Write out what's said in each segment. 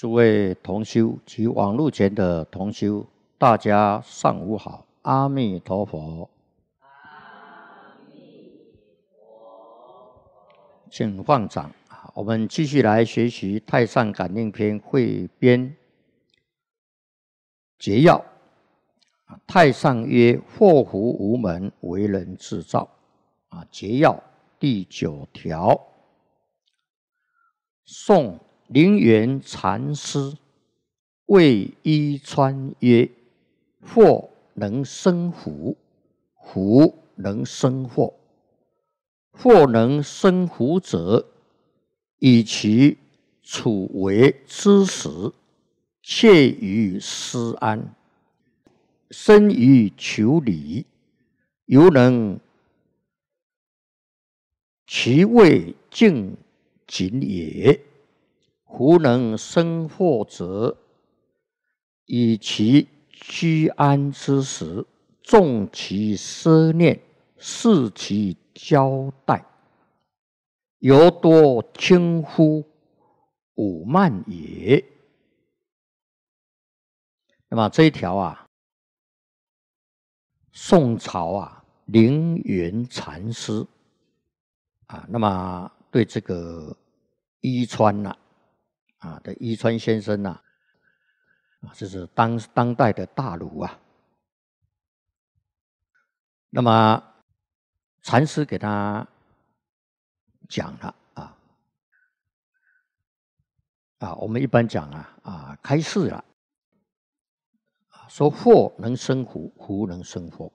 诸位同修及网络前的同修，大家上午好！阿弥陀佛！阿弥陀佛！请放掌我们继续来学习《太上感应篇》汇编节要。太上曰：“祸福无门，为人自造。”啊！节要第九条，宋林园禅师谓伊川曰：“祸能生福，福能生祸。祸能生福者，以其处为知时，切于思安，深于求理，犹能其位尽谨也。”胡能生获者，以其居安之时，重其思念，视其交代，犹多轻忽武慢也。那么这一条啊，宋朝啊，凌云禅师啊，那么对这个伊川呐。啊，的伊川先生呐，啊，这是当当代的大儒啊。那么禅师给他讲了啊，啊，我们一般讲啊，啊，开示了，说祸能生福，福能生祸，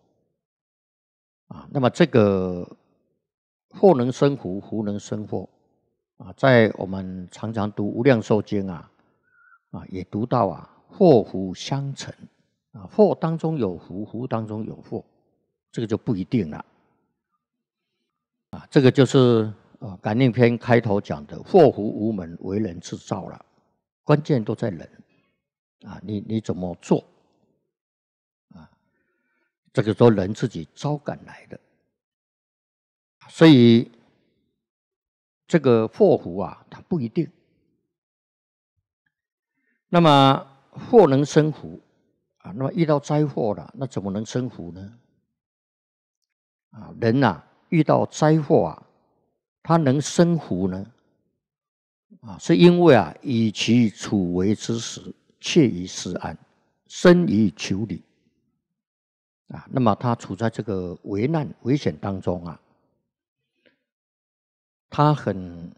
啊，那么这个祸能生福，福能生祸。啊，在我们常常读《无量寿经》啊，啊，也读到啊，祸福相成，啊，祸当中有福，福当中有祸，这个就不一定了，啊，这个就是啊，《感应篇》开头讲的“祸福无门，为人自造”了，关键都在人，啊，你你怎么做，啊，这个都人自己招感来的，所以。这个祸福啊，它不一定。那么祸能生福啊？那么遇到灾祸了，那怎么能生福呢？啊，人呐，遇到灾祸啊，他能生福呢？啊，是因为啊，以其处危之时，切于思安，生于求理。啊，那么他处在这个危难危险当中啊。他很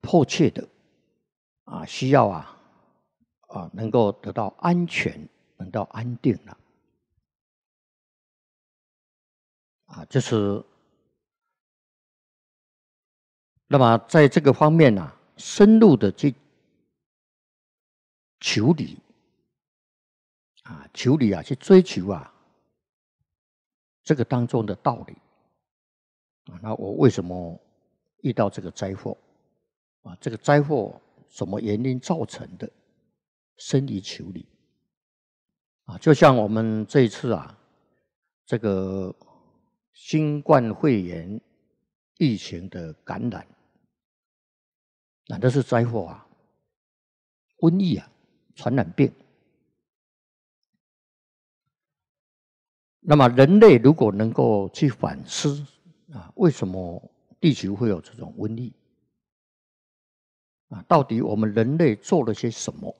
迫切的啊，需要啊啊，能够得到安全，能到安定的啊，就是那么在这个方面呢，深入的去求理啊，求理啊，去追求啊，这个当中的道理啊，那我为什么？遇到这个灾祸，啊，这个灾祸什么原因造成的？生理求理，啊，就像我们这一次啊，这个新冠肺炎疫情的感染，那都是灾祸啊，瘟疫啊，传染病。那么，人类如果能够去反思，啊，为什么？地球会有这种瘟疫啊？到底我们人类做了些什么？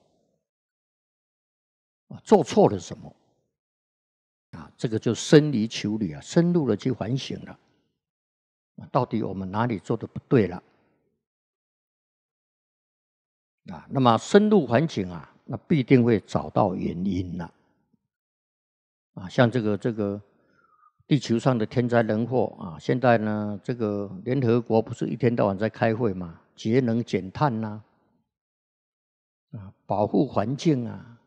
啊，做错了什么？啊，这个就深离求理啊，深入的去反省了。啊，到底我们哪里做的不对了？啊，那么深入反省啊，那必定会找到原因了。啊，像这个这个。地球上的天灾人祸啊，现在呢，这个联合国不是一天到晚在开会嘛？节能减碳呐，啊，保护环境啊，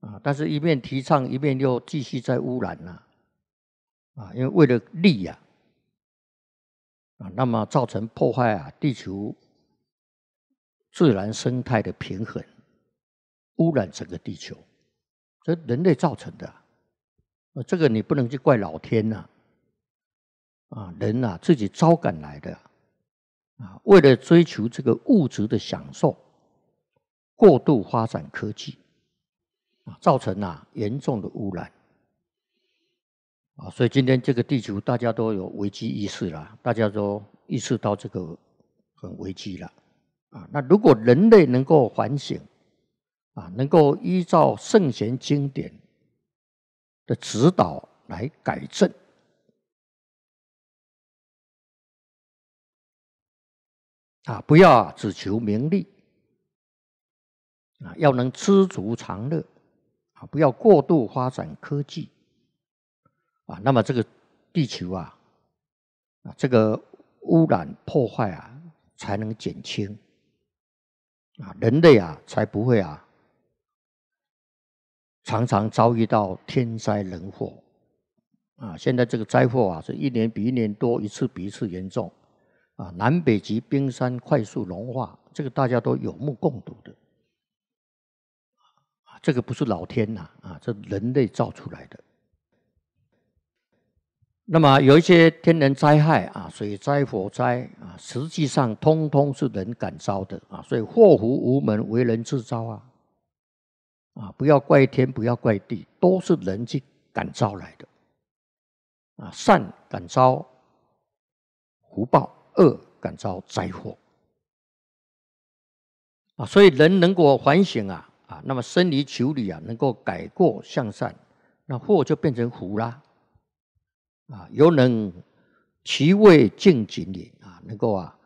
啊，但是一面提倡，一面又继续在污染呐，啊，因为为了利呀，啊，那么造成破坏啊，地球自然生态的平衡，污染整个地球，这人类造成的。啊，这个你不能去怪老天呐，啊，人呐自己招赶来的，啊，为了追求这个物质的享受，过度发展科技，啊，造成啊严重的污染，啊，所以今天这个地球大家都有危机意识了，大家都意识到这个很危机了，啊，那如果人类能够反省，啊，能够依照圣贤经典。的指导来改正啊！不要只求名利啊！要能知足常乐啊！不要过度发展科技啊！那么这个地球啊啊，这个污染破坏啊，才能减轻啊，人类啊，才不会啊。常常遭遇到天灾人祸啊！现在这个灾祸啊，是一年比一年多，一次比一次严重啊！南北极冰山快速融化，这个大家都有目共睹的啊！这个不是老天呐啊，这人类造出来的。那么有一些天然灾害啊，水灾、火灾啊，实际上通通是人感召的啊，所以祸福无门，为人自招啊。啊！不要怪天，不要怪地，都是人去感召来的。啊，善感召福报，恶感召灾祸。啊，所以人能够反省啊，啊，那么深离求理啊，能够改过向善，那祸就变成福啦。啊，尤能其位敬谨也啊，能够啊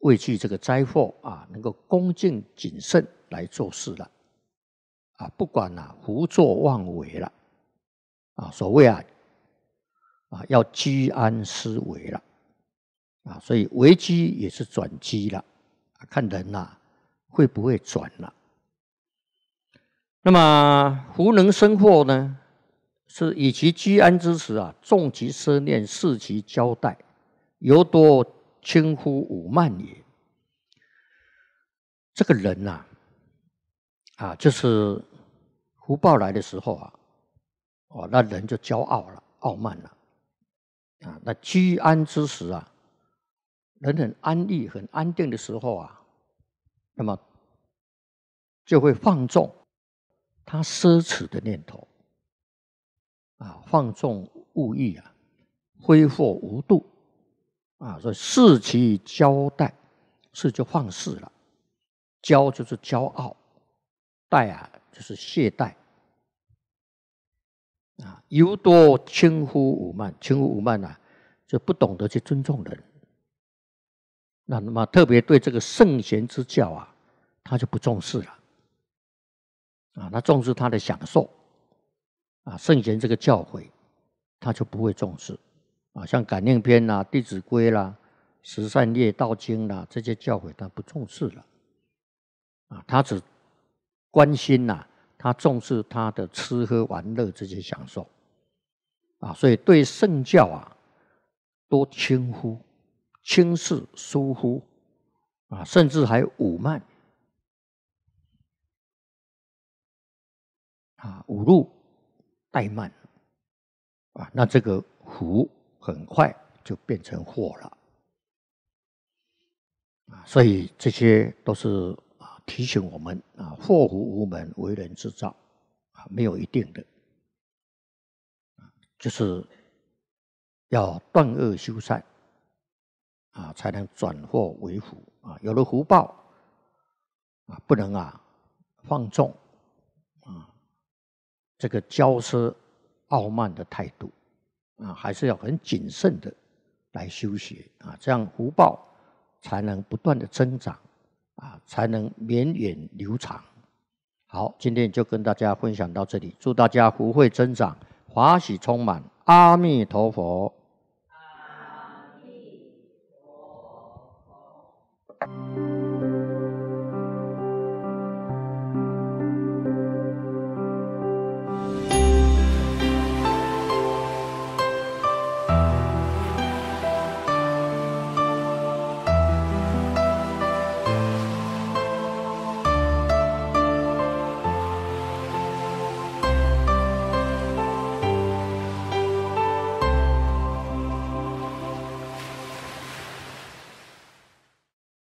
畏惧这个灾祸啊，能够恭敬谨慎来做事了。啊，不管了，胡作妄为了，啊，所谓啊，啊，要居安思危了，啊，所以危机也是转机了，看人呐会不会转了。那么福能生祸呢？是以其居安之时啊，重其思念，视其交代，犹多轻忽五慢也。这个人呐，啊，就是。福报来的时候啊，哦，那人就骄傲了，傲慢了，啊，那居安之时啊，人很安逸、很安定的时候啊，那么就会放纵他奢侈的念头，啊，放纵物欲啊，挥霍无度，啊，所以视其交代，是就放肆了，骄就是骄傲。代啊，就是懈怠啊，犹多轻忽武慢，轻忽武慢呢，就不懂得去尊重人。那那么特别对这个圣贤之教啊，他就不重视了啊，他重视他的享受啊，圣贤这个教诲他就不会重视啊，像《感应篇》啦、《弟子规》啦、《十善业道经》啦这些教诲，他不重视了啊，他只。关心呐，他重视他的吃喝玩乐这些享受啊，所以对圣教啊，多轻忽、轻视、疏忽啊，甚至还侮慢啊、侮辱、怠慢啊，那这个福很快就变成祸了啊，所以这些都是。提醒我们啊，祸福无门，为人之造啊，没有一定的，就是要断恶修善啊，才能转祸为福啊。有了福报啊，不能啊放纵啊，这个骄奢傲慢的态度啊，还是要很谨慎的来修学啊，这样福报才能不断的增长。啊，才能绵远流长。好，今天就跟大家分享到这里，祝大家福慧增长，华喜充满，阿弥陀佛。